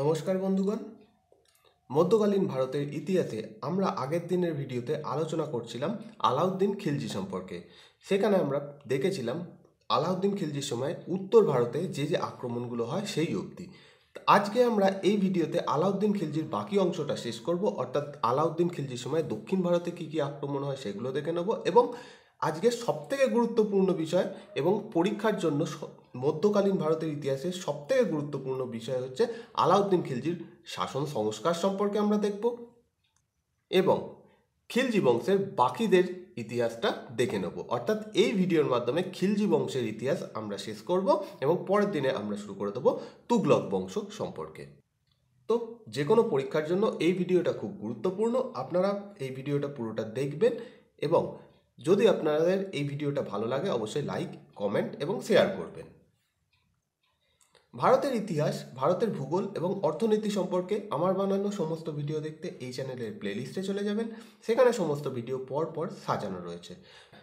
নমস্কার বন্ধুগণ মধ্যকালীন ভারতের ইতিহাসে আমরা আগের দিনের ভিডিওতে আলোচনা করছিলাম আলাউদ্দিন খিলজি সম্পর্কে সেখানে আমরা দেখেছিলাম আলাউদ্দিন খিলজির সময় উত্তর ভারতে যে যে আক্রমণগুলো হয় সেই অবধি আজকে আমরা এই ভিডিওতে আলাউদ্দিন খিলজির বাকি অংশটা শেষ করব অর্থাৎ আলাউদ্দিন খিলজির সময় দক্ষিণ ভারতে কী কী আক্রমণ হয় সেগুলো দেখে নেব এবং সব সবথেকে গুরুত্বপূর্ণ বিষয় এবং পরীক্ষার জন্য মধ্যকালীন ভারতের ইতিহাসে সবথেকে গুরুত্বপূর্ণ বিষয় হচ্ছে আলাউদ্দিন খিলজির শাসন সংস্কার সম্পর্কে আমরা দেখব এবং খিলজি বংশের বাকিদের ইতিহাসটা দেখে নেব অর্থাৎ এই ভিডিওর মাধ্যমে খিলজি বংশের ইতিহাস আমরা শেষ করব এবং পরের দিনে আমরা শুরু করে দেবো তুগলক বংশ সম্পর্কে তো যে কোনো পরীক্ষার জন্য এই ভিডিওটা খুব গুরুত্বপূর্ণ আপনারা এই ভিডিওটা পুরোটা দেখবেন এবং যদি আপনাদের এই ভিডিওটা ভালো লাগে অবশ্যই লাইক কমেন্ট এবং শেয়ার করবেন ভারতের ইতিহাস ভারতের ভূগোল এবং অর্থনীতি সম্পর্কে আমার বানানো সমস্ত ভিডিও দেখতে এই চ্যানেলের প্লেলিস্টে চলে যাবেন সেখানে সমস্ত ভিডিও পর পর সাজানো রয়েছে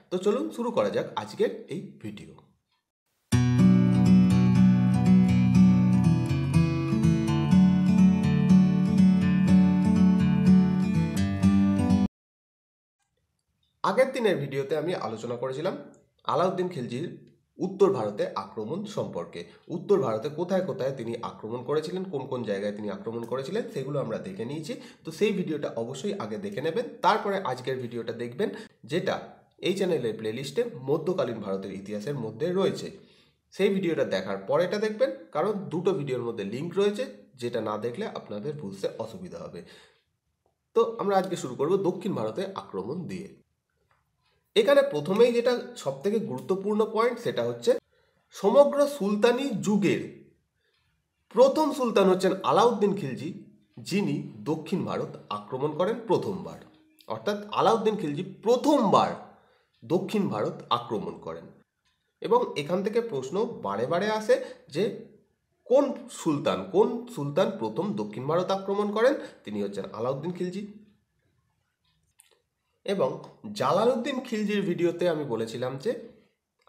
তো চলুন শুরু করা যাক আজকের এই ভিডিও আগের দিনের ভিডিওতে আমি আলোচনা করেছিলাম আলাউদ্দিন খিলজির উত্তর ভারতে আক্রমণ সম্পর্কে উত্তর ভারতে কোথায় কোথায় তিনি আক্রমণ করেছিলেন কোন কোন জায়গায় তিনি আক্রমণ করেছিলেন সেগুলো আমরা দেখে নিয়েছি তো সেই ভিডিওটা অবশ্যই আগে দেখে নেবেন তারপরে আজকের ভিডিওটা দেখবেন যেটা এই চ্যানেলের প্লেলিস্টে মধ্যকালীন ভারতের ইতিহাসের মধ্যে রয়েছে সেই ভিডিওটা দেখার পর এটা দেখবেন কারণ দুটো ভিডিওর মধ্যে লিঙ্ক রয়েছে যেটা না দেখলে আপনাদের বুঝতে অসুবিধা হবে তো আমরা আজকে শুরু করব দক্ষিণ ভারতে আক্রমণ দিয়ে এখানে প্রথমেই যেটা সবথেকে গুরুত্বপূর্ণ পয়েন্ট সেটা হচ্ছে সমগ্র সুলতানি যুগের প্রথম সুলতান হচ্ছেন আলাউদ্দিন খিলজি যিনি দক্ষিণ ভারত আক্রমণ করেন প্রথমবার অর্থাৎ আলাউদ্দিন খিলজি প্রথমবার দক্ষিণ ভারত আক্রমণ করেন এবং এখান থেকে প্রশ্ন বারে বারে আসে যে কোন সুলতান কোন সুলতান প্রথম দক্ষিণ ভারত আক্রমণ করেন তিনি হচ্ছেন আলাউদ্দিন খিলজি এবং জালালউদ্দিন খিলজির ভিডিওতে আমি বলেছিলাম যে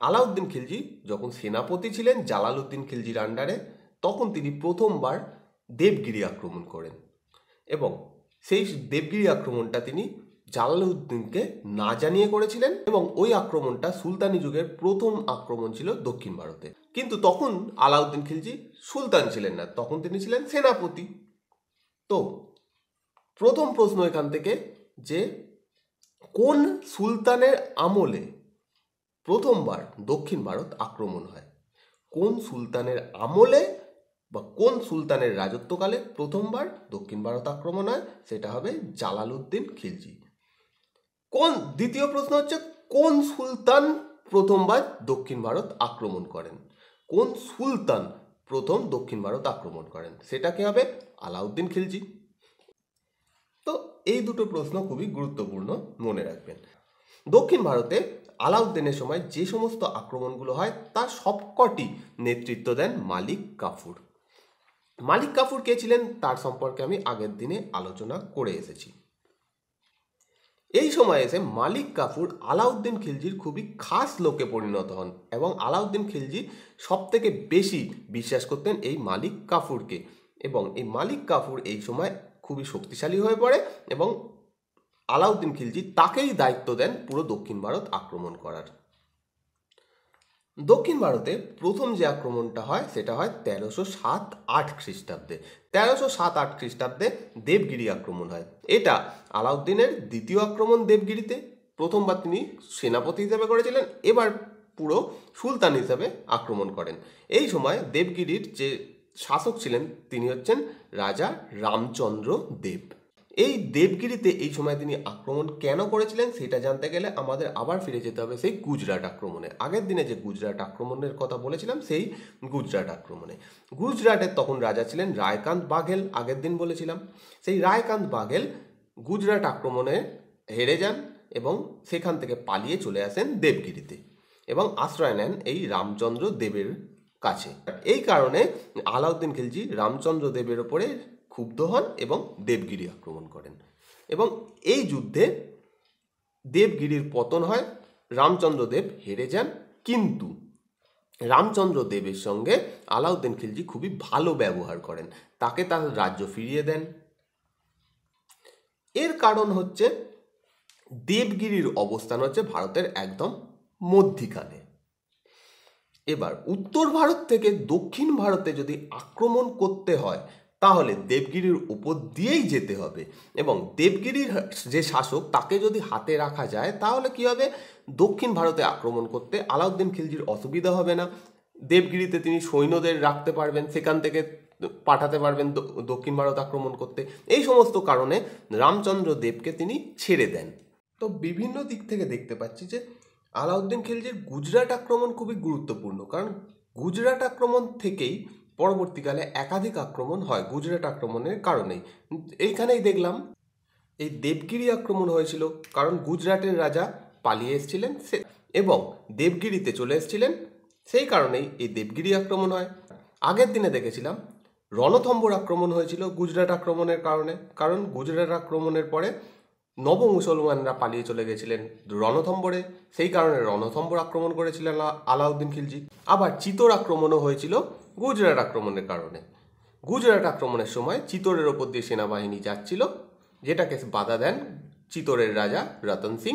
আলাউদ্দিন খিলজি যখন সেনাপতি ছিলেন জালালউদ্দিন খিলজির আন্ডারে তখন তিনি প্রথমবার দেবগিরি আক্রমণ করেন এবং সেই দেবগিরি আক্রমণটা তিনি জালালউদ্দিনকে না জানিয়ে করেছিলেন এবং ওই আক্রমণটা সুলতানি যুগের প্রথম আক্রমণ ছিল দক্ষিণ ভারতে কিন্তু তখন আলাউদ্দিন খিলজি সুলতান ছিলেন না তখন তিনি ছিলেন সেনাপতি তো প্রথম প্রশ্ন এখান থেকে যে কোন সুলতানের আমলে প্রথমবার দক্ষিণ ভারত আক্রমণ হয় কোন সুলতানের আমলে বা কোন সুলতানের রাজত্বকালে প্রথমবার দক্ষিণ ভারত আক্রমণ হয় সেটা হবে জালালউদ্দিন খিলজি কোন দ্বিতীয় প্রশ্ন হচ্ছে কোন সুলতান প্রথমবার দক্ষিণ ভারত আক্রমণ করেন কোন সুলতান প্রথম দক্ষিণ ভারত আক্রমণ করেন সেটাকে হবে আলাউদ্দিন খিলজি তো এই দুটো প্রশ্ন খুবই গুরুত্বপূর্ণ মনে রাখবেন দক্ষিণ ভারতে আলাউদ্দিনের সময় যে সমস্ত আক্রমণগুলো হয় তার সবকটি নেতৃত্ব দেন মালিক কাফুর মালিক কাফুর কে ছিলেন তার সম্পর্কে আমি আগের দিনে আলোচনা করে এসেছি এই সময় এসে মালিক কাফুর আলাউদ্দিন খিলজির খুবই খাস লোকে পরিণত হন এবং আলাউদ্দিন খিলজি সব থেকে বেশি বিশ্বাস করতেন এই মালিক কাফুরকে এবং এই মালিক কাফুর এই সময় খুবই শক্তিশালী হয়ে পড়ে এবং আলাউদ্দিন খিলজি তাকেই দায়িত্ব দেন পুরো দক্ষিণ ভারত আক্রমণ করার দক্ষিণ ভারতে প্রথম যে আক্রমণটা হয় সেটা হয় তেরোশো সাত আট খ্রিস্টাব্দে তেরোশো সাত আট খ্রিস্টাব্দে দেবগিরি আক্রমণ হয় এটা আলাউদ্দিনের দ্বিতীয় আক্রমণ দেবগিরিতে প্রথমবার তিনি সেনাপতি হিসেবে করেছিলেন এবার পুরো সুলতান হিসাবে আক্রমণ করেন এই সময় দেবগিরির যে শাসক ছিলেন তিনি হচ্ছেন রাজা রামচন্দ্র দেব এই দেবগিরিতে এই সময় তিনি আক্রমণ কেন করেছিলেন সেটা জানতে গেলে আমাদের আবার ফিরে যেতে হবে সেই গুজরাট আক্রমণে আগের দিনে যে গুজরাট আক্রমণের কথা বলেছিলাম সেই গুজরাট আক্রমণে গুজরাটের তখন রাজা ছিলেন রায়কান্ত বাঘেল আগের দিন বলেছিলাম সেই রায়কান্ত বাঘেল গুজরাট আক্রমণে হেরে যান এবং সেখান থেকে পালিয়ে চলে আসেন দেবগিরিতে এবং আশ্রয় নেন এই রামচন্দ্র দেবের কাছে এই কারণে আলাউদ্দিন খিলজি রামচন্দ্র দেবের ওপরে ক্ষুব্ধ হন এবং দেবগিরি আক্রমণ করেন এবং এই যুদ্ধে দেবগিরির পতন হয় রামচন্দ্র দেব হেরে যান কিন্তু রামচন্দ্র দেবের সঙ্গে আলাউদ্দিন খিলজি খুবই ভালো ব্যবহার করেন তাকে তার রাজ্য ফিরিয়ে দেন এর কারণ হচ্ছে দেবগিরির অবস্থান হচ্ছে ভারতের একদম মধ্যিখানে এবার উত্তর ভারত থেকে দক্ষিণ ভারতে যদি আক্রমণ করতে হয় তাহলে দেবগিরির উপর দিয়েই যেতে হবে এবং দেবগিরির যে শাসক তাকে যদি হাতে রাখা যায় তাহলে কি হবে দক্ষিণ ভারতে আক্রমণ করতে আলাউদ্দিন খিলজির অসুবিধা হবে না দেবগিরিতে তিনি সৈন্যদের রাখতে পারবেন সেখান থেকে পাঠাতে পারবেন দক্ষিণ ভারত আক্রমণ করতে এই সমস্ত কারণে রামচন্দ্র দেবকে তিনি ছেড়ে দেন তো বিভিন্ন দিক থেকে দেখতে পাচ্ছি যে আলাউদ্দিন খিলজির গুজরাট আক্রমণ খুবই গুরুত্বপূর্ণ কারণ গুজরাট আক্রমণ থেকেই পরবর্তীকালে একাধিক আক্রমণ হয় গুজরাট আক্রমণের কারণেই এইখানেই দেখলাম এই দেবগিরি আক্রমণ হয়েছিল কারণ গুজরাটের রাজা পালিয়ে এসেছিলেন সে এবং দেবগিরিতে চলে এসেছিলেন সেই কারণেই এই দেবগিরি আক্রমণ হয় আগের দিনে দেখেছিলাম রণথম্বর আক্রমণ হয়েছিল গুজরাট আক্রমণের কারণে কারণ গুজরাট আক্রমণের পরে নব মুসলমানরা পালিয়ে চলে গেছিলেন রণথম্বরে সেই কারণে রণথম্বর আক্রমণ করেছিলেন আলাউদ্দিন খিলজি আবার চিতোর আক্রমণও হয়েছিল গুজরাট আক্রমণের কারণে গুজরাট আক্রমণের সময় চিতোরের ওপর দিয়ে সেনাবাহিনী যাচ্ছিল যেটাকে বাধা দেন চিতোরের রাজা রতন সিং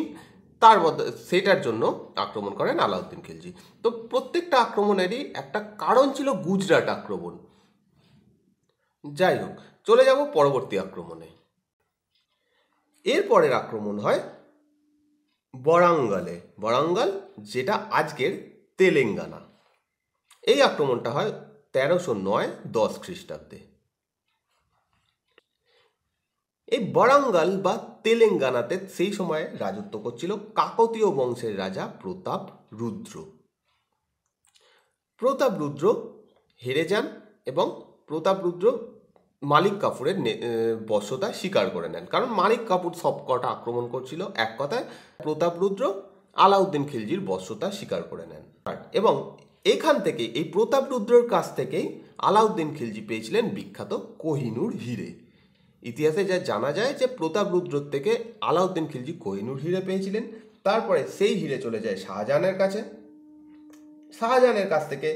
তার মধ্যে সেটার জন্য আক্রমণ করেন আলাউদ্দিন খিলজি তো প্রত্যেকটা আক্রমণেরই একটা কারণ ছিল গুজরাট আক্রমণ যাই হোক চলে যাব পরবর্তী আক্রমণে এরপরের আক্রমণ হয় বরাঙ্গালে বরাঙ্গাল যেটা আজকের তেলেঙ্গানা এই আক্রমণটা হয় তেরোশো নয় দশ খ্রিস্টাব্দে এই বরাঙ্গাল বা তেলেঙ্গানাতে সেই সময়ে রাজত্ব করছিল কাকতীয় বংশের রাজা প্রতাপ রুদ্র প্রতাপ রুদ্র হেরে যান এবং প্রতাপ রুদ্র মালিক কাপুরের বশ্যতা স্বীকার করে নেন কারণ মালিক কাপুর সবকটা আক্রমণ করছিল এক কথায় প্রতাপ রুদ্র আলাউদ্দিন খিলজির বশ্যতা স্বীকার করে নেন এবং এখান থেকে এই প্রতাপ রুদ্রর কাছ থেকেই আলাউদ্দিন খিলজি পেয়েছিলেন বিখ্যাত কোহিনুর হিরে ইতিহাসে যা জানা যায় যে প্রতাপ রুদ্রর থেকে আলাউদ্দিন খিলজি কোহিনুর হিরে পেয়েছিলেন তারপরে সেই হিরে চলে যায় শাহজাহানের কাছে শাহজাহানের কাছ থেকে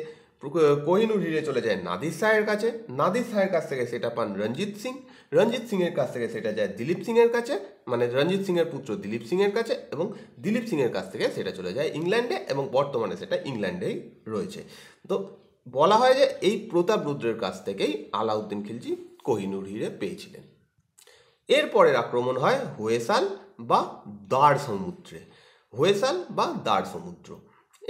কোহিনুর হিরে চলে যায় নাদির শাহের কাছে নাদির সাহের কাছ থেকে সেটা পান রঞ্জিত সিং রঞ্জিত সিংয়ের কাছ থেকে সেটা যায় দিলীপ সিংয়ের কাছে মানে রঞ্জিত সিংয়ের পুত্র দিলীপ সিংয়ের কাছে এবং দিলীপ সিংয়ের কাছ থেকে সেটা চলে যায় ইংল্যান্ডে এবং বর্তমানে সেটা ইংল্যান্ডেই রয়েছে তো বলা হয় যে এই প্রতাপ রুদ্রের কাছ থেকেই আলাউদ্দিন খিলজি কোহিনুর হিরে পেয়েছিলেন এরপরের আক্রমণ হয় হোয়েসাল বা দ্বার সমুদ্রে হোয়েসাল বা দ্বার সমুদ্র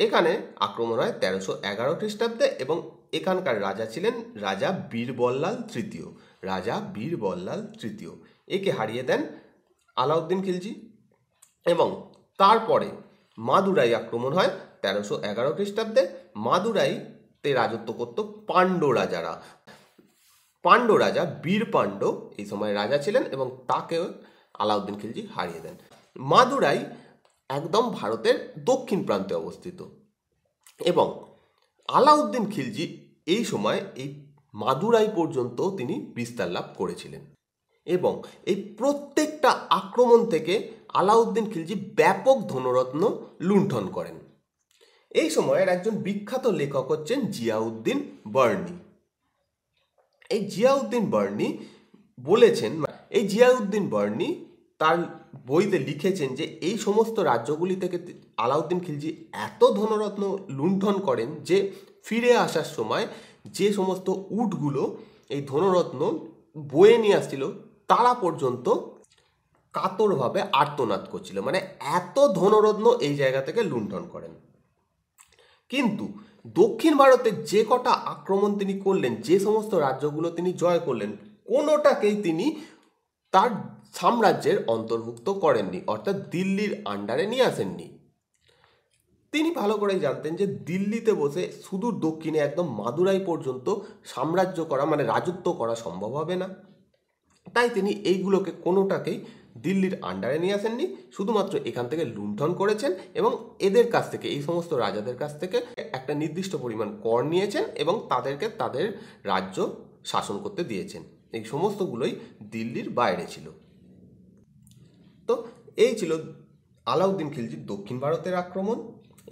এখানে আক্রমণ হয় তেরোশো এগারো খ্রিস্টাব্দে এবং এখানকার রাজা ছিলেন রাজা বীরবল্লাল তৃতীয় রাজা বীরবল্লাল তৃতীয় একে হারিয়ে দেন আলাউদ্দিন খিলজি এবং তারপরে মাদুরাই আক্রমণ হয় তেরোশো এগারো খ্রিস্টাব্দে মাদুরাইতে রাজত্ব করত পাণ্ড রাজারা পাণ্ড রাজা বীর পাণ্ড এই সময় রাজা ছিলেন এবং তাকে আলাউদ্দিন খিলজি হারিয়ে দেন মাদুরাই একদম ভারতের দক্ষিণ প্রান্তে অবস্থিত এবং আলাউদ্দিন খিলজি এই সময় এই মাদুরাই পর্যন্ত তিনি বিস্তার লাভ করেছিলেন এবং এই প্রত্যেকটা আক্রমণ থেকে আলাউদ্দিন খিলজি ব্যাপক ধনরত্ন লুণ্ঠন করেন এই সময়ের একজন বিখ্যাত লেখক হচ্ছেন জিয়াউদ্দিন বার্নি এই জিয়াউদ্দিন বার্নি বলেছেন এই জিয়াউদ্দিন বার্নি তার বইতে লিখেছেন যে এই সমস্ত রাজ্যগুলি থেকে আলাউদ্দিন খিলজি এত ধনরত্ন লুণ্ঠন করেন যে ফিরে আসার সময় যে সমস্ত উটগুলো এই ধনরত্ন বয়ে নিয়ে আসছিল তারা পর্যন্ত কাতরভাবে আর্তনাদ করছিল মানে এত ধনরত্ন এই জায়গা থেকে লুণ্ঠন করেন কিন্তু দক্ষিণ ভারতে যে কটা আক্রমণ তিনি করলেন যে সমস্ত রাজ্যগুলো তিনি জয় করলেন কোনোটাকেই তিনি তার সাম্রাজ্যের অন্তর্ভুক্ত করেননি অর্থাৎ দিল্লির আন্ডারে নিয়ে আসেননি তিনি ভালো করেই জানতেন যে দিল্লিতে বসে সুদূর দক্ষিণে একদম মাদুরাই পর্যন্ত সাম্রাজ্য করা মানে রাজত্ব করা সম্ভব হবে না তাই তিনি এইগুলোকে কোনোটাকেই দিল্লির আন্ডারে নিয়ে আসেননি শুধুমাত্র এখান থেকে লুণ্ঠন করেছেন এবং এদের কাছ থেকে এই সমস্ত রাজাদের কাছ থেকে একটা নির্দিষ্ট পরিমাণ কর নিয়েছেন এবং তাদেরকে তাদের রাজ্য শাসন করতে দিয়েছেন এই সমস্তগুলোই দিল্লির বাইরে ছিল তো এই ছিল আলাউদ্দিন খিলজির দক্ষিণ ভারতের আক্রমণ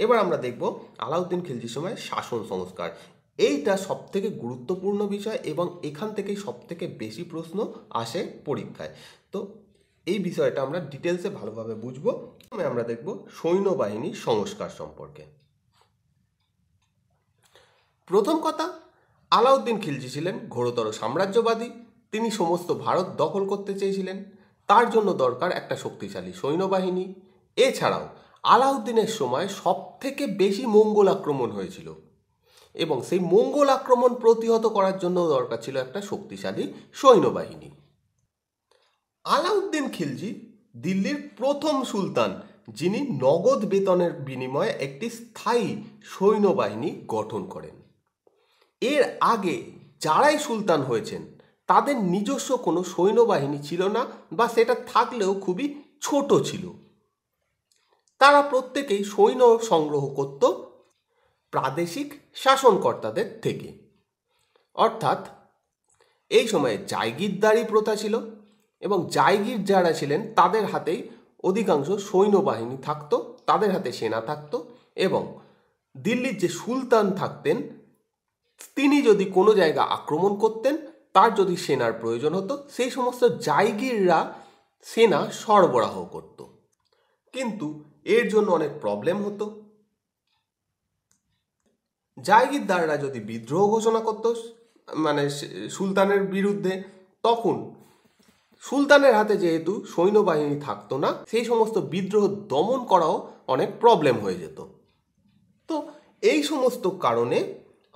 এবার আমরা দেখব আলাউদ্দিন খিলজির সময় শাসন সংস্কার এইটা সব থেকে গুরুত্বপূর্ণ বিষয় এবং এখান থেকেই থেকে বেশি প্রশ্ন আসে পরীক্ষায় তো এই বিষয়টা আমরা ডিটেলসে ভালোভাবে বুঝব প্রথমে আমরা দেখব সৈন্যবাহিনী সংস্কার সম্পর্কে প্রথম কথা আলাউদ্দিন খিলজি ছিলেন ঘোরতর সাম্রাজ্যবাদী তিনি সমস্ত ভারত দখল করতে চেয়েছিলেন তার জন্য দরকার একটা শক্তিশালী সৈন্যবাহিনী এছাড়াও আলাউদ্দিনের সময় সবথেকে বেশি মঙ্গল আক্রমণ হয়েছিল এবং সেই মঙ্গল আক্রমণ প্রতিহত করার জন্য দরকার ছিল একটা শক্তিশালী সৈন্যবাহিনী আলাউদ্দিন খিলজি দিল্লির প্রথম সুলতান যিনি নগদ বেতনের বিনিময়ে একটি স্থায়ী সৈন্যবাহিনী গঠন করেন এর আগে যারাই সুলতান হয়েছেন তাদের নিজস্ব কোনো সৈন্যবাহিনী ছিল না বা সেটা থাকলেও খুবই ছোট ছিল তারা প্রত্যেকেই সৈন্য সংগ্রহ করত প্রাদেশিক শাসনকর্তাদের থেকে অর্থাৎ এই সময়ে জায়গিরদারি প্রথা ছিল এবং জায়গির যারা ছিলেন তাদের হাতেই অধিকাংশ সৈন্যবাহিনী থাকতো তাদের হাতে সেনা থাকতো এবং দিল্লির যে সুলতান থাকতেন তিনি যদি কোনো জায়গা আক্রমণ করতেন তার যদি সেনার প্রয়োজন হতো সেই সমস্ত জায়গিররা সেনা সরবরাহ করত কিন্তু এর জন্য অনেক প্রবলেম হতো জায়গিরদাররা যদি বিদ্রোহ ঘোষণা করত মানে সুলতানের বিরুদ্ধে তখন সুলতানের হাতে যেহেতু সৈন্যবাহিনী থাকতো না সেই সমস্ত বিদ্রোহ দমন করাও অনেক প্রবলেম হয়ে যেত তো এই সমস্ত কারণে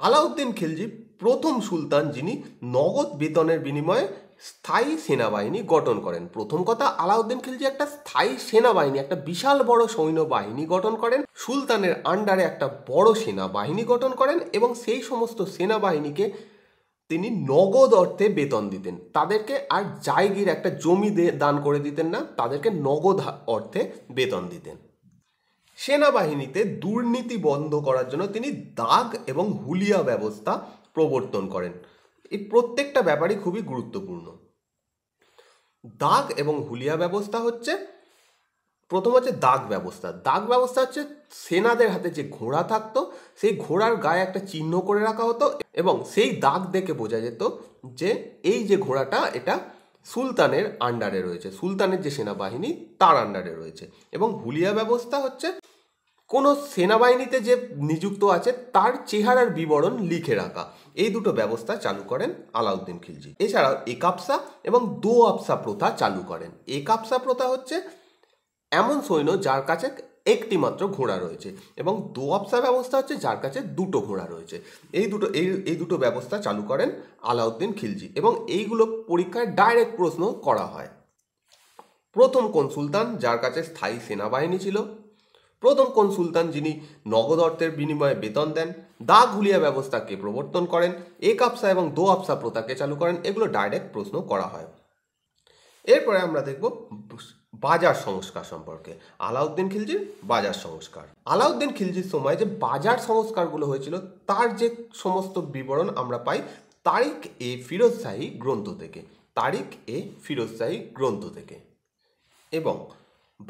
আলাউদ্দিন খিলজি প্রথম সুলতান যিনি নগদ বেতনের বিনিময়ে স্থায়ী সেনাবাহিনী গঠন করেন প্রথম কথা আলাউদ্দিন খিলজি একটা স্থায়ী সেনাবাহিনী একটা বিশাল বড় সৈন্যবাহিনী গঠন করেন সুলতানের আন্ডারে একটা বড় সেনাবাহিনী গঠন করেন এবং সেই সমস্ত সেনাবাহিনীকে তিনি নগদ অর্থে বেতন দিতেন তাদেরকে আর জায়গির একটা জমি দান করে দিতেন না তাদেরকে নগদ অর্থে বেতন দিতেন সেনাবাহিনীতে দুর্নীতি বন্ধ করার জন্য তিনি দাগ এবং হুলিয়া ব্যবস্থা প্রবর্তন করেন এই প্রত্যেকটা ব্যাপারই খুবই গুরুত্বপূর্ণ দাগ এবং হুলিয়া ব্যবস্থা হচ্ছে প্রথম হচ্ছে দাগ ব্যবস্থা দাগ ব্যবস্থা হচ্ছে সেনাদের হাতে যে ঘোড়া থাকতো সেই ঘোড়ার গায়ে একটা চিহ্ন করে রাখা হতো এবং সেই দাগ দেখে বোঝা যেত যে এই যে ঘোড়াটা এটা সুলতানের আন্ডারে রয়েছে সুলতানের যে সেনাবাহিনী তার আন্ডারে রয়েছে এবং হুলিয়া ব্যবস্থা হচ্ছে কোনো সেনাবাহিনীতে যে নিযুক্ত আছে তার চেহারার বিবরণ লিখে রাখা এই দুটো ব্যবস্থা চালু করেন আলাউদ্দিন খিলজি এছাড়াও একাপসা এবং দো আপসা প্রথা চালু করেন একাপসা প্রথা হচ্ছে এমন সৈন্য যার কাছে একটি মাত্র ঘোড়া রয়েছে এবং দো আপসা ব্যবস্থা হচ্ছে যার কাছে দুটো ঘোড়া রয়েছে এই দুটো এই এই দুটো ব্যবস্থা চালু করেন আলাউদ্দিন খিলজি এবং এইগুলো পরীক্ষায় ডাইরেক্ট প্রশ্ন করা হয় প্রথম কোন সুলতান যার কাছে স্থায়ী সেনাবাহিনী ছিল প্রথম কোন সুলতান যিনি নগদ অর্থের বিনিময়ে বেতন দেন দা ঘুলিয়া ব্যবস্থাকে প্রবর্তন করেন এক আফসা এবং দো আপসা প্রথাকে চালু করেন এগুলো ডাইরেক্ট প্রশ্ন করা হয় এরপরে আমরা দেখব বাজার সংস্কার সম্পর্কে আলাউদ্দিন খিলজির বাজার সংস্কার আলাউদ্দিন খিলজির সময় যে বাজার সংস্কারগুলো হয়েছিল তার যে সমস্ত বিবরণ আমরা পাই তারিখ এ ফিরোজশাহী গ্রন্থ থেকে তারিখ এ ফিরোজশাহী গ্রন্থ থেকে এবং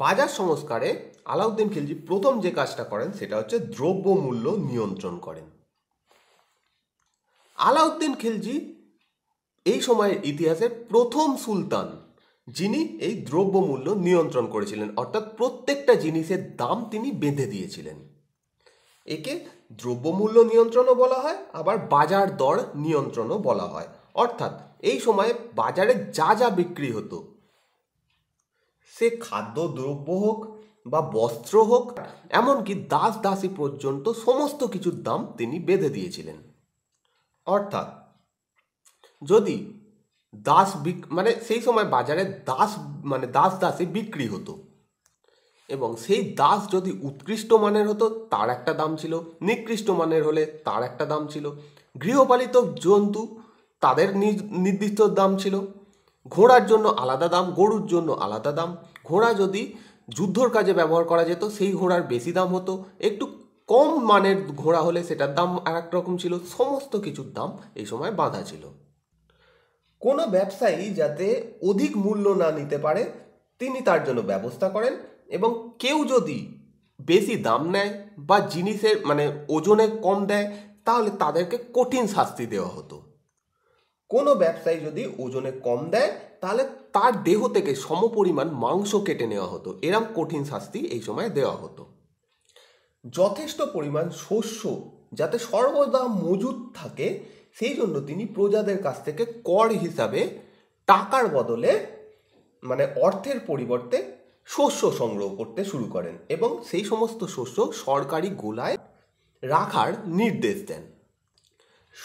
বাজার সংস্কারে আলাউদ্দিন খিলজি প্রথম যে কাজটা করেন সেটা হচ্ছে দ্রব্যমূল্য নিয়ন্ত্রণ করেন আলাউদ্দিন খিলজি এই সময়ের ইতিহাসের প্রথম সুলতান যিনি এই দ্রব্যমূল্য নিয়ন্ত্রণ করেছিলেন অর্থাৎ প্রত্যেকটা জিনিসের দাম তিনি বেঁধে দিয়েছিলেন একে দ্রব্যমূল্য নিয়ন্ত্রণও বলা হয় আবার বাজার দর নিয়ন্ত্রণও বলা হয় অর্থাৎ এই সময়ে বাজারে যা যা বিক্রি হতো সে খাদ্য দ্রব্য হোক বা বস্ত্র হোক এমনকি দাস দাসী পর্যন্ত সমস্ত কিছুর দাম তিনি বেঁধে দিয়েছিলেন অর্থাৎ যদি দাস বিক মানে সেই সময় বাজারে দাস মানে দাস দাসী বিক্রি হতো এবং সেই দাস যদি উৎকৃষ্ট মানের হতো তার একটা দাম ছিল নিকৃষ্ট মানের হলে তার একটা দাম ছিল গৃহপালিত জন্তু তাদের নির্দিষ্ট দাম ছিল ঘোড়ার জন্য আলাদা দাম গরুর জন্য আলাদা দাম ঘোড়া যদি যুদ্ধর কাজে ব্যবহার করা যেত সেই ঘোড়ার বেশি দাম হতো একটু কম মানের ঘোড়া হলে সেটার দাম আর রকম ছিল সমস্ত কিছুর দাম এই সময় বাঁধা ছিল কোনো ব্যবসায়ী যাতে অধিক মূল্য না নিতে পারে তিনি তার জন্য ব্যবস্থা করেন এবং কেউ যদি বেশি দাম নেয় বা জিনিসের মানে ওজনে কম দেয় তাহলে তাদেরকে কঠিন শাস্তি দেওয়া হতো কোনো ব্যবসায়ী যদি ওজনে কম দেয় তাহলে তার দেহ থেকে সমপরিমাণ মাংস কেটে নেওয়া হতো এরম কঠিন শাস্তি এই সময় দেওয়া হতো যথেষ্ট পরিমাণ শস্য যাতে সর্বদা মজুদ থাকে সেই জন্য তিনি প্রজাদের কাছ থেকে কর হিসাবে টাকার বদলে মানে অর্থের পরিবর্তে শস্য সংগ্রহ করতে শুরু করেন এবং সেই সমস্ত শস্য সরকারি গোলায় রাখার নির্দেশ দেন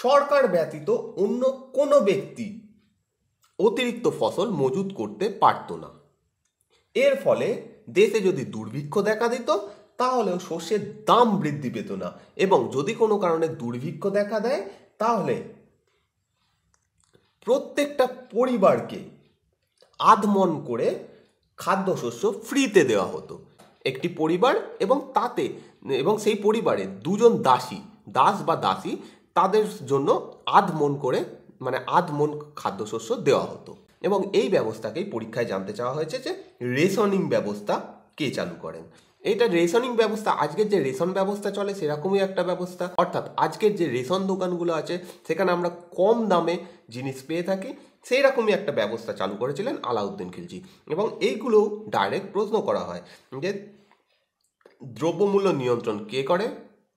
সরকার ব্যতীত অন্য কোনো ব্যক্তি অতিরিক্ত ফসল মজুত করতে পারত না এর ফলে দেশে যদি দুর্ভিক্ষ দেখা দিত তাহলেও শস্যের দাম বৃদ্ধি পেত না এবং যদি কোনো কারণে দুর্ভিক্ষ দেখা দেয় তাহলে প্রত্যেকটা পরিবারকে আধমন করে খাদ্যশস্য ফ্রিতে দেওয়া হতো একটি পরিবার এবং তাতে এবং সেই পরিবারে দুজন দাসী দাস বা দাসী তাদের জন্য আধ মন করে মানে আধ মন খাদ্যশস্য দেওয়া হতো এবং এই ব্যবস্থাকেই পরীক্ষায় জানতে চাওয়া হয়েছে যে রেশনিং ব্যবস্থা কে চালু করেন এটা রেশনিং ব্যবস্থা আজকের যে রেশন ব্যবস্থা চলে সেরকমই একটা ব্যবস্থা অর্থাৎ আজকের যে রেশন দোকানগুলো আছে সেখানে আমরা কম দামে জিনিস পেয়ে থাকি সেই রকমই একটা ব্যবস্থা চালু করেছিলেন আলাউদ্দিন খিলজি এবং এইগুলো ডাইরেক্ট প্রশ্ন করা হয় যে দ্রব্যমূল্য নিয়ন্ত্রণ কে করে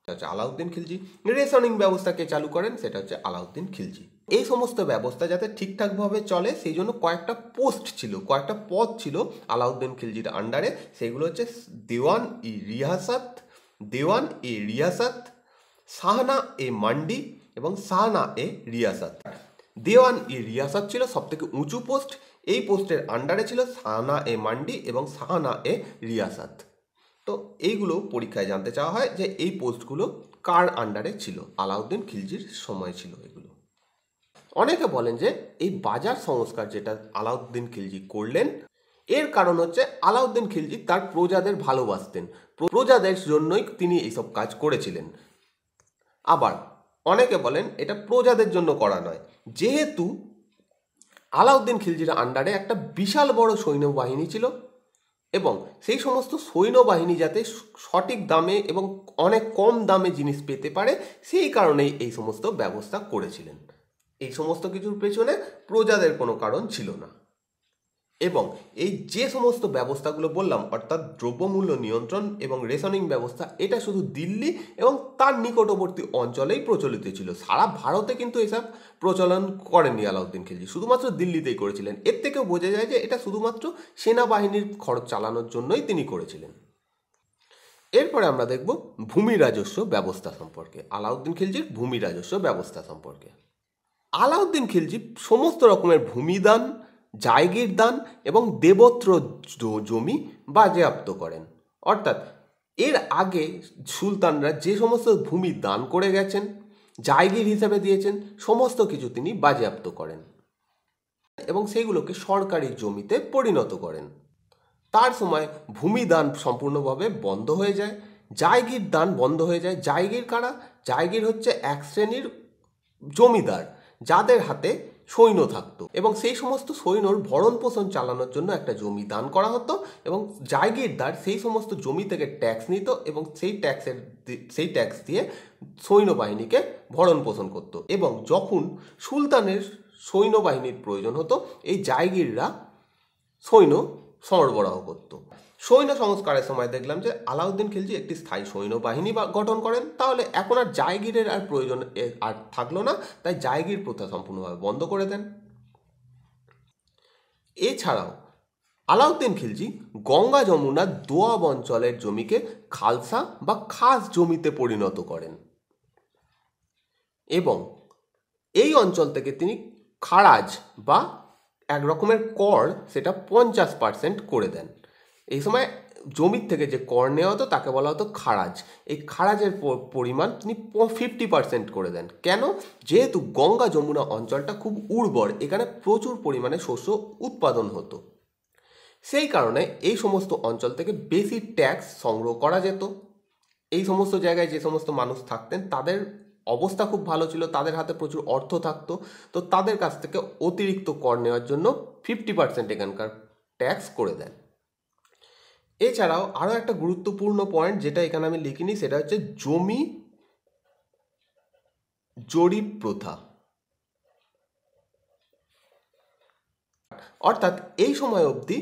সেটা হচ্ছে আলাউদ্দিন খিলজি রেশনিং ব্যবস্থাকে চালু করেন সেটা হচ্ছে আলাউদ্দিন খিলজি এই সমস্ত ব্যবস্থা যাতে ঠিকঠাকভাবে চলে সেই জন্য কয়েকটা পোস্ট ছিল কয়েকটা পদ ছিল আলাউদ্দিন খিলজির আন্ডারে সেগুলো হচ্ছে দেওয়ান ই রিয়াসাত দেওয়ান এ রিয়াসাত সাহানা এ মান্ডি এবং সাহানা এ রিয়াসাত দেওয়ান ই রিয়াসাত ছিল সবথেকে উঁচু পোস্ট এই পোস্টের আন্ডারে ছিল সাহানা এ মান্ডি এবং সাহানা এ রিয়াসাত তো এইগুলো পরীক্ষায় জানতে চাওয়া হয় যে এই পোস্টগুলো কার আন্ডারে ছিল আলাউদ্দিন খিলজির সময় ছিল এগুলো অনেকে বলেন যে এই বাজার সংস্কার যেটা আলাউদ্দিন খিলজি করলেন এর কারণ হচ্ছে আলাউদ্দিন খিলজি তার প্রজাদের ভালোবাসতেন প্রজাদের জন্যই তিনি এইসব কাজ করেছিলেন আবার অনেকে বলেন এটা প্রজাদের জন্য করা নয় যেহেতু আলাউদ্দিন খিলজির আন্ডারে একটা বিশাল বড় সৈন্যবাহিনী ছিল এবং সেই সমস্ত সৈন্যবাহিনী যাতে সঠিক দামে এবং অনেক কম দামে জিনিস পেতে পারে সেই কারণেই এই সমস্ত ব্যবস্থা করেছিলেন এই সমস্ত কিছুর পেছনে প্রজাদের কোনো কারণ ছিল না এবং এই যে সমস্ত ব্যবস্থাগুলো বললাম অর্থাৎ দ্রব্যমূল্য নিয়ন্ত্রণ এবং রেশনিং ব্যবস্থা এটা শুধু দিল্লি এবং তার নিকটবর্তী অঞ্চলেই প্রচলিত ছিল সারা ভারতে কিন্তু এসব প্রচলন করেনি আলাউদ্দিন খিলজি শুধুমাত্র দিল্লিতেই করেছিলেন এর থেকেও বোঝা যায় যে এটা শুধুমাত্র সেনাবাহিনীর খরচ চালানোর জন্যই তিনি করেছিলেন এরপরে আমরা দেখব ভূমি রাজস্ব ব্যবস্থা সম্পর্কে আলাউদ্দিন খিলজির ভূমি রাজস্ব ব্যবস্থা সম্পর্কে আলাউদ্দিন খিলজি সমস্ত রকমের ভূমিদান জায়গির দান এবং দেবত্র জমি বাজেয়াপ্ত করেন অর্থাৎ এর আগে সুলতানরা যে সমস্ত ভূমি দান করে গেছেন জায়গির হিসাবে দিয়েছেন সমস্ত কিছু তিনি বাজেয়াপ্ত করেন এবং সেইগুলোকে সরকারি জমিতে পরিণত করেন তার সময় ভূমি দান সম্পূর্ণভাবে বন্ধ হয়ে যায় জায়গির দান বন্ধ হয়ে যায় জায়গির কারা জায়গির হচ্ছে এক শ্রেণীর জমিদার যাদের হাতে সৈন্য থাকতো এবং সেই সমস্ত সৈন্যর ভরণ পোষণ চালানোর জন্য একটা জমি দান করা হতো এবং জায়গিরদার সেই সমস্ত জমি থেকে ট্যাক্স নিত এবং সেই ট্যাক্সের সেই ট্যাক্স দিয়ে সৈন্যবাহিনীকে ভরণ পোষণ করতো এবং যখন সুলতানের সৈন্যবাহিনীর প্রয়োজন হতো এই জায়গিররা সৈন্য সরবরাহ করত সৈন্য সংস্কারের সময় দেখলাম যে আলাউদ্দিন খিলজি একটি স্থায়ী সৈন্যবাহিনী গঠন করেন তাহলে এখন আর জায়গিরের আর প্রয়োজন আর থাকলো না তাই জায়গির প্রথা সম্পূর্ণভাবে বন্ধ করে দেন এছাড়াও আলাউদ্দিন খিলজি গঙ্গা যমুনার দোয়াব অঞ্চলের জমিকে খালসা বা খাস জমিতে পরিণত করেন এবং এই অঞ্চল থেকে তিনি খারাজ বা এক রকমের কর সেটা পঞ্চাশ পার্সেন্ট করে দেন এই সময় জমির থেকে যে কর নেওয়া হতো তাকে বলা হতো খারাজ এই খারাজের পরিমাণ তিনি ফিফটি পার্সেন্ট করে দেন কেন যেহেতু গঙ্গা যমুনা অঞ্চলটা খুব উর্বর এখানে প্রচুর পরিমাণে শস্য উৎপাদন হতো সেই কারণে এই সমস্ত অঞ্চল থেকে বেশি ট্যাক্স সংগ্রহ করা যেত এই সমস্ত জায়গায় যে সমস্ত মানুষ থাকতেন তাদের অবস্থা খুব ভালো ছিল তাদের হাতে প্রচুর অর্থ থাকতো তো তাদের কাছ থেকে অতিরিক্ত কর নেওয়ার জন্য ফিফটি পার্সেন্ট এখানকার ট্যাক্স করে দেন এছাড়াও আরও একটা গুরুত্বপূর্ণ পয়েন্ট যেটা এখানে আমি লিখিনি সেটা হচ্ছে জমি জরিপ প্রথা অর্থাৎ এই সময় অবধি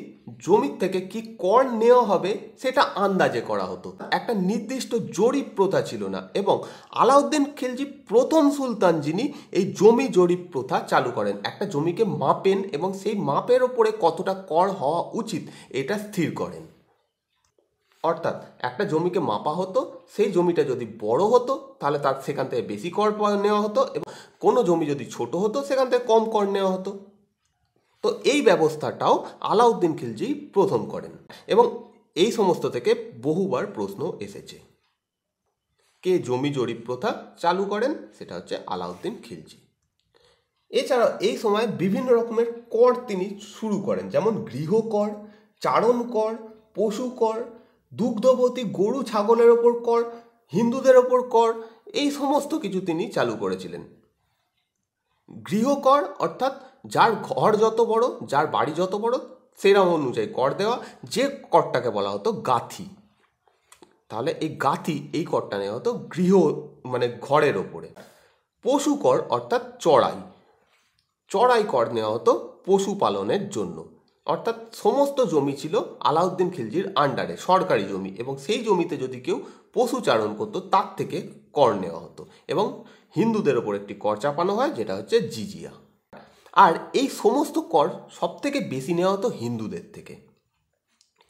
জমির থেকে কি কর নেওয়া হবে সেটা আন্দাজে করা হতো একটা নির্দিষ্ট জরিপ প্রথা ছিল না এবং আলাউদ্দিন খিলজি প্রথম সুলতান যিনি এই জমি জরিপ প্রথা চালু করেন একটা জমিকে মাপেন এবং সেই মাপের ওপরে কতটা কর হওয়া উচিত এটা স্থির করেন অর্থাৎ একটা জমিকে মাপা হতো সেই জমিটা যদি বড় হতো তাহলে তার সেখান থেকে বেশি কর নেওয়া হতো এবং কোনো জমি যদি ছোট হতো সেখান থেকে কম কর নেওয়া হতো তো এই ব্যবস্থাটাও আলাউদ্দিন খিলজি প্রথম করেন এবং এই সমস্ত থেকে বহুবার প্রশ্ন এসেছে কে জমি জরিপ প্রথা চালু করেন সেটা হচ্ছে আলাউদ্দিন খিলজি এছাড়াও এই সময় বিভিন্ন রকমের কর তিনি শুরু করেন যেমন গৃহকর চারণ কর পশু কর দুগ্ধবতী গরু ছাগলের ওপর কর হিন্দুদের ওপর কর এই সমস্ত কিছু তিনি চালু করেছিলেন গৃহকর অর্থাৎ যার ঘর যত বড় যার বাড়ি যত বড় সেরম অনুযায়ী কর দেওয়া যে করটাকে বলা হতো গাথি তাহলে এই গাথি এই করটা নেওয়া হতো গৃহ মানে ঘরের ওপরে পশু কর অর্থাৎ চড়াই চড়াই কর নেওয়া হতো পশুপালনের জন্য অর্থাৎ সমস্ত জমি ছিল আলাউদ্দিন খিলজির আন্ডারে সরকারি জমি এবং সেই জমিতে যদি কেউ পশু চারণ করতো তার থেকে কর নেওয়া হতো এবং হিন্দুদের ওপর একটি কর চাপানো হয় যেটা হচ্ছে জিজিয়া আর এই সমস্ত কর সব থেকে বেশি নেওয়া হতো হিন্দুদের থেকে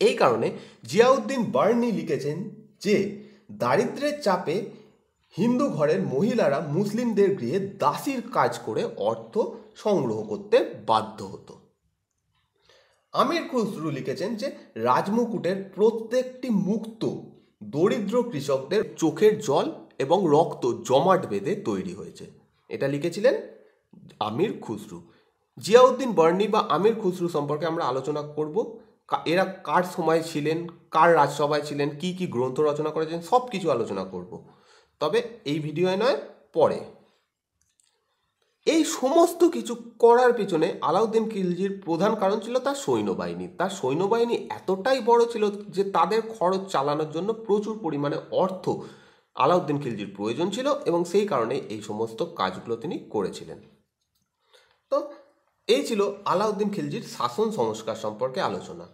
এই কারণে জিয়াউদ্দিন বার্নি লিখেছেন যে দারিদ্রের চাপে হিন্দু ঘরের মহিলারা মুসলিমদের গৃহে দাসির কাজ করে অর্থ সংগ্রহ করতে বাধ্য হতো আমির খুসরু লিখেছেন যে রাজমুকুটের প্রত্যেকটি মুক্ত দরিদ্র কৃষকদের চোখের জল এবং রক্ত জমাট বেঁধে তৈরি হয়েছে এটা লিখেছিলেন আমির খুসরু জিয়াউদ্দিন বর্ণি বা আমির খুসরু সম্পর্কে আমরা আলোচনা করব এরা কার সময় ছিলেন কার রাজসভায় ছিলেন কি কি গ্রন্থ রচনা করেছেন সব কিছু আলোচনা করব তবে এই ভিডিওয় নয় পরে এই সমস্ত কিছু করার পিছনে আলাউদ্দিন খিলজির প্রধান কারণ ছিল তার সৈন্যবাহিনী তার সৈন্যবাহিনী এতটাই বড় ছিল যে তাদের খরচ চালানোর জন্য প্রচুর পরিমাণে অর্থ আলাউদ্দিন খিলজির প্রয়োজন ছিল এবং সেই কারণে এই সমস্ত কাজগুলো তিনি করেছিলেন তো এই ছিল আলাউদ্দিন খিলজির শাসন সংস্কার সম্পর্কে আলোচনা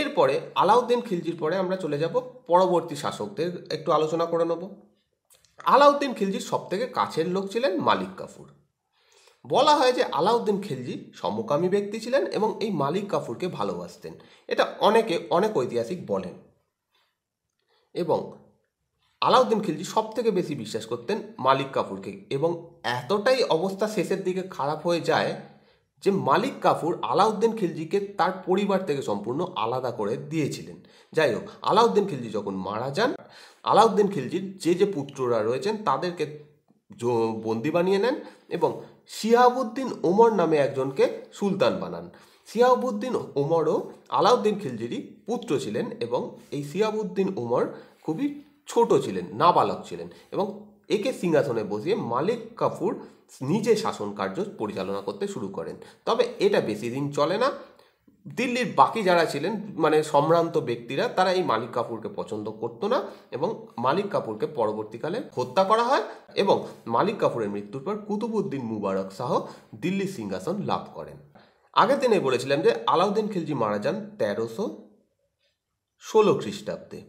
এরপরে আলাউদ্দিন খিলজির পরে আমরা চলে যাব পরবর্তী শাসকদের একটু আলোচনা করে নেব আলাউদ্দিন খিলজির সবথেকে কাছের লোক ছিলেন মালিক কাফুর বলা হয় যে আলাউদ্দিন খিলজি সমকামী ব্যক্তি ছিলেন এবং এই মালিক কাফুরকে ভালোবাসতেন এটা অনেকে অনেক ঐতিহাসিক বলেন এবং আলাউদ্দিন খিলজি সব থেকে বেশি বিশ্বাস করতেন মালিক কাফুরকে এবং এতটাই অবস্থা শেষের দিকে খারাপ হয়ে যায় যে মালিক কাফুর আলাউদ্দিন খিলজিকে তার পরিবার থেকে সম্পূর্ণ আলাদা করে দিয়েছিলেন যাই হোক আলাউদ্দিন খিলজি যখন মারা যান আলাউদ্দিন খিলজির যে যে পুত্ররা রয়েছেন তাদেরকে বন্দি বানিয়ে নেন এবং শিহাবুদ্দিন ওমর নামে একজনকে সুলতান বানান ওমর ওমরও আলাউদ্দিন খিলজিরই পুত্র ছিলেন এবং এই সিয়াবুদ্দিন ওমর খুবই ছোট ছিলেন নাবালক ছিলেন এবং একে সিংহাসনে বসিয়ে মালিক কাফুর নিজে শাসন কার্য পরিচালনা করতে শুরু করেন তবে এটা বেশি দিন চলে না দিল্লির বাকি যারা ছিলেন মানে সম্ভ্রান্ত ব্যক্তিরা তারা এই মালিক কাপুরকে পছন্দ করতো না এবং মালিক কাপুরকে পরবর্তীকালে হত্যা করা হয় এবং মালিক কাপুরের মৃত্যুর পর কুতুবুদ্দিন মুবারক শাহ দিল্লি সিংহাসন লাভ করেন আগের দিনে বলেছিলাম যে আলাউদ্দিন খিলজি মারা যান তেরোশো ষোলো খ্রিস্টাব্দে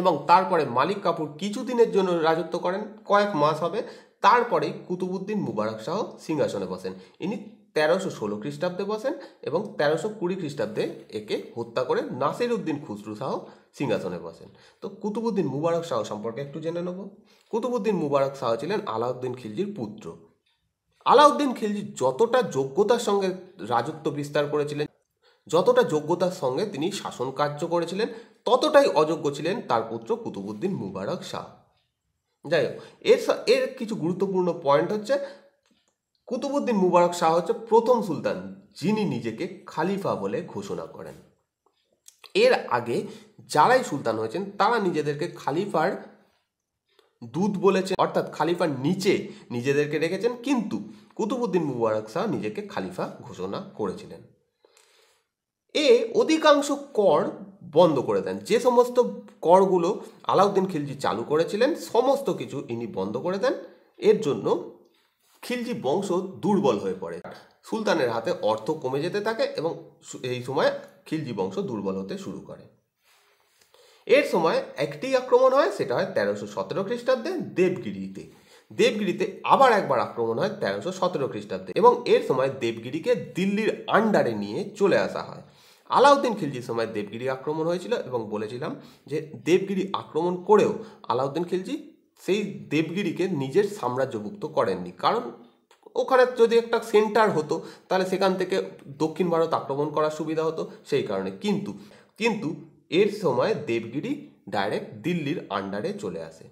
এবং তারপরে মালিক কাপুর কিছুদিনের জন্য রাজত্ব করেন কয়েক মাস হবে তারপরে কুতুবুদ্দিন মুবারক শাহ সিংহাসনে বসেন ইনি তেরোশো ষোলো খ্রিস্টাব্দে বসেন এবং তেরোশো কুড়ি খ্রিস্টাব্দে একে হত্যা করে নাসির উদ্দিন খুসরু শাহ সিংহাসনে বসেন তো কুতুবুদ্দিন মুবারক শাহ সম্পর্কে একটু জেনে নেব কুতুবুদ্দিন মুবারক শাহ ছিলেন আলাউদ্দিন খিলজির পুত্র আলাউদ্দিন খিলজি যতটা যোগ্যতার সঙ্গে রাজত্ব বিস্তার করেছিলেন যতটা যোগ্যতার সঙ্গে তিনি শাসন কার্য করেছিলেন ততটাই অযোগ্য ছিলেন তার পুত্র কুতুবুদ্দিন মুবারক শাহ যাই হোক এর এর কিছু গুরুত্বপূর্ণ পয়েন্ট হচ্ছে কুতুবুদ্দিন মুবারক শাহ হচ্ছে প্রথম সুলতান যিনি নিজেকে খালিফা বলে ঘোষণা করেন এর আগে যারাই সুলতান হয়েছেন তারা নিজেদেরকে খালিফার দুধ বলেছেন অর্থাৎ খালিফার নিচে নিজেদেরকে রেখেছেন কিন্তু কুতুবুদ্দিন মুবারক শাহ নিজেকে খালিফা ঘোষণা করেছিলেন এ অধিকাংশ কর বন্ধ করে দেন যে সমস্ত করগুলো আলাউদ্দিন খিলজি চালু করেছিলেন সমস্ত কিছু ইনি বন্ধ করে দেন এর জন্য খিলজি বংশ দুর্বল হয়ে পড়ে সুলতানের হাতে অর্থ কমে যেতে থাকে এবং এই সময় খিলজি বংশ দুর্বল হতে শুরু করে এর সময় একটি আক্রমণ হয় সেটা হয় তেরোশো সতেরো খ্রিস্টাব্দে দেবগিরিতে দেবগিরিতে আবার একবার আক্রমণ হয় তেরোশো সতেরো খ্রিস্টাব্দে এবং এর সময় দেবগিরিকে দিল্লির আন্ডারে নিয়ে চলে আসা হয় আলাউদ্দিন খিলজির সময় দেবগিরি আক্রমণ হয়েছিল এবং বলেছিলাম যে দেবগিরি আক্রমণ করেও আলাউদ্দিন খিলজি সেই দেবগিরিকে নিজের সাম্রাজ্যভুক্ত করেননি কারণ ওখানে যদি একটা সেন্টার হতো তাহলে সেখান থেকে দক্ষিণ ভারত আক্রমণ করার সুবিধা হতো সেই কারণে কিন্তু কিন্তু এর সময় দেবগিরি ডাইরেক্ট দিল্লির আন্ডারে চলে আসে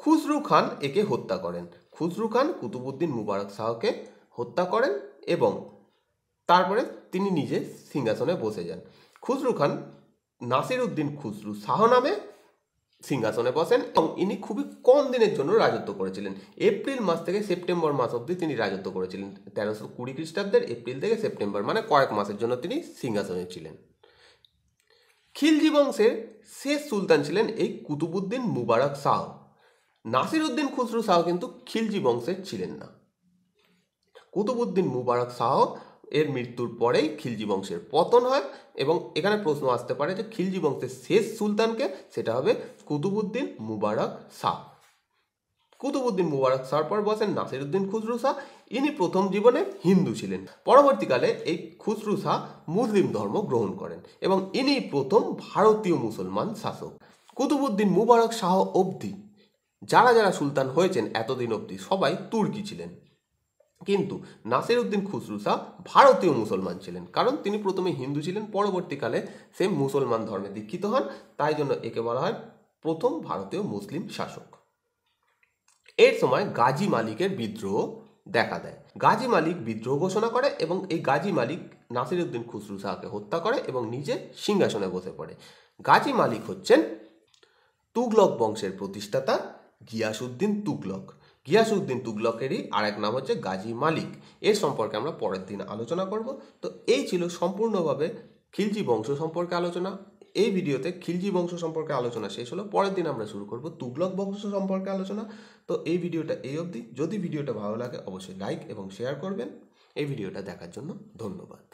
খুসরু খান একে হত্যা করেন খুসরু খান কুতুবুদ্দিন মুবারক শাহকে হত্যা করেন এবং তারপরে তিনি নিজে সিংহাসনে বসে যান খুসরু খান নাসির উদ্দিন খুসরু শাহ নামে সিংহাসনে বসেন এবং ইনি খুবই কম দিনের জন্য রাজত্ব করেছিলেন এপ্রিল মাস থেকে সেপ্টেম্বর মাস অবধি তিনি রাজত্ব করেছিলেন তেরোশো কুড়ি খ্রিস্টাব্দের এপ্রিল থেকে সেপ্টেম্বর মানে কয়েক মাসের জন্য তিনি সিংহাসনে ছিলেন খিলজি বংশের শেষ সুলতান ছিলেন এই কুতুবুদ্দিন মুবারক শাহ নাসির উদ্দিন খুসরু শাহ কিন্তু খিলজি বংশের ছিলেন না কুতুবুদ্দিন মুবারক শাহ এর মৃত্যুর পরেই খিলজি বংশের পতন হয় এবং এখানে প্রশ্ন আসতে পারে যে খিলজি বংশের শেষ সুলতানকে সেটা হবে কুতুবুদ্দিন মুবারক শাহ কুতুবুদ্দিন মুবারক শাহর পর বসেন নাসিরুদ্দিন খুসরু শাহ ইনি প্রথম জীবনে হিন্দু ছিলেন পরবর্তীকালে এই খুসরু শাহ মুসলিম ধর্ম গ্রহণ করেন এবং ইনি প্রথম ভারতীয় মুসলমান শাসক কুতুবুদ্দিন মুবারক শাহ অবধি যারা যারা সুলতান হয়েছেন এতদিন অবধি সবাই তুর্কি ছিলেন কিন্তু নাসির উদ্দিন খুসরু শাহ ভারতীয় মুসলমান ছিলেন কারণ তিনি প্রথমে হিন্দু ছিলেন পরবর্তীকালে সে মুসলমান ধর্মে দীক্ষিত হন তাই জন্য একে বলা হয় প্রথম ভারতীয় মুসলিম শাসক এর সময় গাজী মালিকের বিদ্রোহ দেখা দেয় গাজী মালিক বিদ্রোহ ঘোষণা করে এবং এই গাজী মালিক নাসিরুদ্দিন খুসরু শাহকে হত্যা করে এবং নিজে সিংহাসনে বসে পড়ে গাজী মালিক হচ্ছেন তুগলক বংশের প্রতিষ্ঠাতা গিয়াসুদ্দিন তুগলক গিয়াসউদ্দিন তুগলকেরই আর এক নাম হচ্ছে গাজী মালিক এর সম্পর্কে আমরা পরের দিন আলোচনা করব তো এই ছিল সম্পূর্ণভাবে খিলজি বংশ সম্পর্কে আলোচনা এই ভিডিওতে খিলজি বংশ সম্পর্কে আলোচনা শেষ হলো পরের দিন আমরা শুরু করব তুগলক বংশ সম্পর্কে আলোচনা তো এই ভিডিওটা এই অবধি যদি ভিডিওটা ভালো লাগে অবশ্যই লাইক এবং শেয়ার করবেন এই ভিডিওটা দেখার জন্য ধন্যবাদ